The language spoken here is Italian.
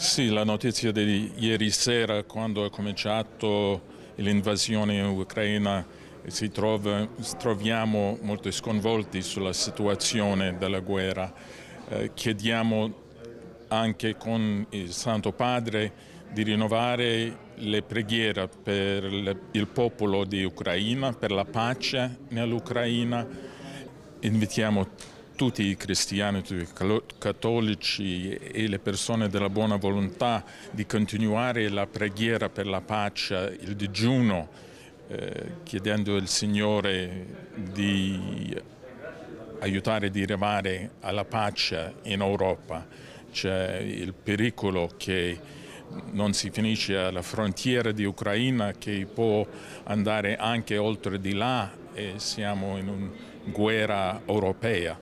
Sì, la notizia di ieri sera quando è cominciato l'invasione in Ucraina ci troviamo molto sconvolti sulla situazione della guerra. Eh, chiediamo anche con il Santo Padre di rinnovare le preghiere per il popolo di Ucraina, per la pace nell'Ucraina. Invitiamo tutti i cristiani, tutti i cattolici e le persone della buona volontà di continuare la preghiera per la pace, il digiuno, eh, chiedendo al Signore di aiutare ad arrivare alla pace in Europa. C'è il pericolo che non si finisce alla frontiera di Ucraina che può andare anche oltre di là e siamo in una guerra europea.